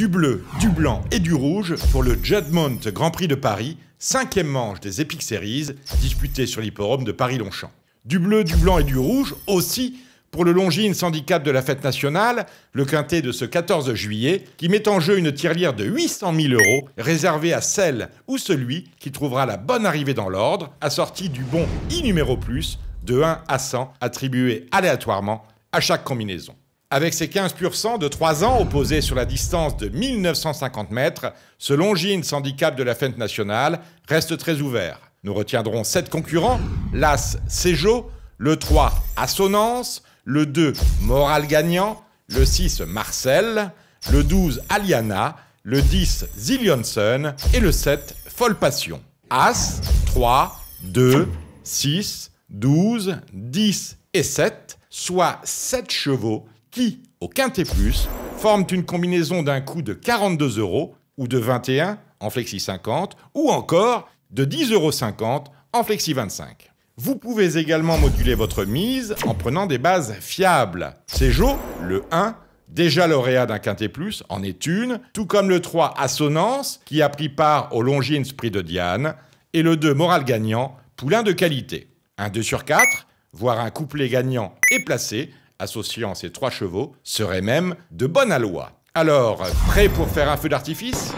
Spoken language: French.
du bleu, du blanc et du rouge pour le Judmont Grand Prix de Paris, cinquième manche des Epic Series, disputé sur l'hipporome de Paris-Longchamp. Du bleu, du blanc et du rouge aussi pour le Longines Handicap de la Fête Nationale, le quintet de ce 14 juillet, qui met en jeu une tirelire de 800 000 euros réservée à celle ou celui qui trouvera la bonne arrivée dans l'ordre, assortie du bon I numéro plus de 1 à 100 attribué aléatoirement à chaque combinaison. Avec ses 15% de 3 ans opposés sur la distance de 1950 mètres, ce Longines handicap de la fête nationale reste très ouvert. Nous retiendrons 7 concurrents, l'As Sejo, le 3 Assonance, le 2 Moral Gagnant, le 6 Marcel, le 12 Aliana, le 10 Zillionson et le 7 Folle Passion. As, 3, 2, 6, 12, 10 et 7, soit 7 chevaux qui, au quintet plus, forment une combinaison d'un coût de 42 euros ou de 21 en flexi 50 ou encore de 10,50 euros en flexi 25. Vous pouvez également moduler votre mise en prenant des bases fiables. jours, le 1, déjà lauréat d'un quintet plus, en est une, tout comme le 3 Assonance, qui a pris part au Longines Prix de Diane, et le 2 Moral Gagnant, poulain de qualité. Un 2 sur 4, voire un couplet gagnant est placé, associant ces trois chevaux serait même de bonne aloi. Alors, prêt pour faire un feu d'artifice